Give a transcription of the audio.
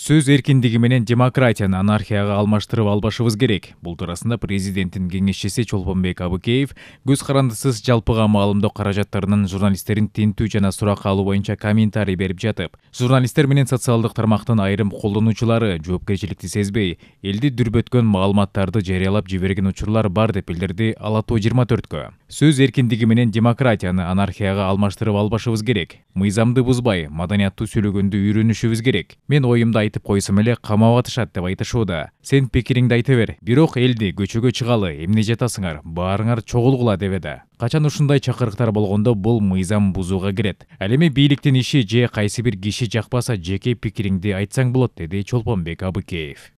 сөз эркиндиги менен демократияны анархияға алмаштырып албашыбыз керек бул туурасында президенттин кеңешчиси чолпонбек абыкеев көз карандысыз жалпыга маалымдоо каражаттарынын журналисттерин тинтүү жана суракка алуу боюнча комментарий берип жатып журналисттер менен социалдык тармактын айрым колдонуучулары жоопкерчиликти сезбей элди дүрбөткөн маалыматтарды жарыялап жиберген учурлар бар деп билдирди ала тоо жыйырма төрткө сөз эркиндиги менен демократияны анархияга алмаштырып албашыбыз керек мыйзамды бузбай маданияттуу сүйлөгөндү үйрөнүшүбүз керек мен оюмду айтып койсом эле камап атышат деп айтышууда сен пикириңди айта бер бирок элди көчөгө чыгалы эмне жатасыңар баарыңар чогулгула деп эди качан ушундай чакырыктар болгондо бул мыйзам бузууга кирет ал эми бийликтин иши же кайсы бир киши жакпаса жеке пикириңди айтсаң болот деди чолпонбек абыкеев